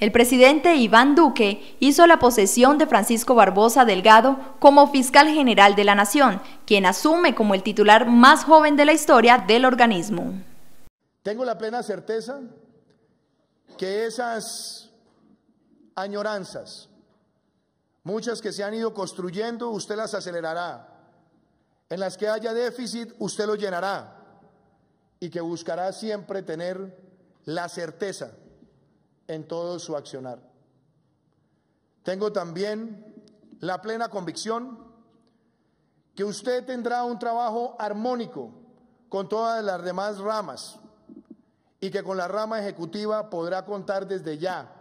El presidente Iván Duque hizo la posesión de Francisco Barbosa Delgado como fiscal general de la Nación, quien asume como el titular más joven de la historia del organismo. Tengo la plena certeza que esas añoranzas, muchas que se han ido construyendo, usted las acelerará. En las que haya déficit, usted lo llenará y que buscará siempre tener la certeza en todo su accionar. Tengo también la plena convicción que usted tendrá un trabajo armónico con todas las demás ramas y que con la rama ejecutiva podrá contar desde ya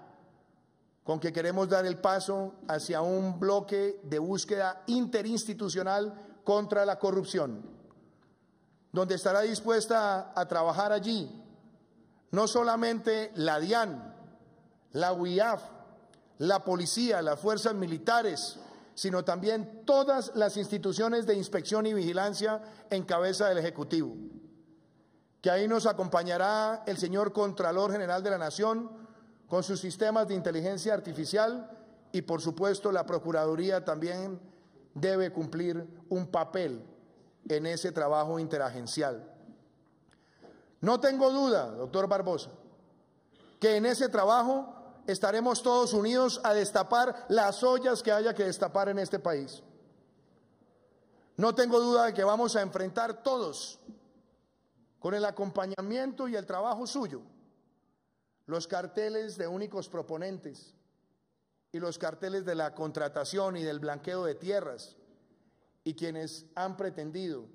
con que queremos dar el paso hacia un bloque de búsqueda interinstitucional contra la corrupción, donde estará dispuesta a trabajar allí no solamente la DIAN, la UIAF, la policía, las fuerzas militares, sino también todas las instituciones de inspección y vigilancia en cabeza del Ejecutivo. Que ahí nos acompañará el señor Contralor General de la Nación con sus sistemas de inteligencia artificial y por supuesto la Procuraduría también debe cumplir un papel en ese trabajo interagencial. No tengo duda, doctor Barbosa, que en ese trabajo estaremos todos unidos a destapar las ollas que haya que destapar en este país. No tengo duda de que vamos a enfrentar todos, con el acompañamiento y el trabajo suyo, los carteles de únicos proponentes y los carteles de la contratación y del blanqueo de tierras y quienes han pretendido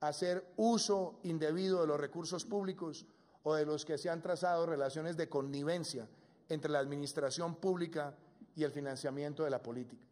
hacer uso indebido de los recursos públicos o de los que se han trazado relaciones de connivencia entre la administración pública y el financiamiento de la política.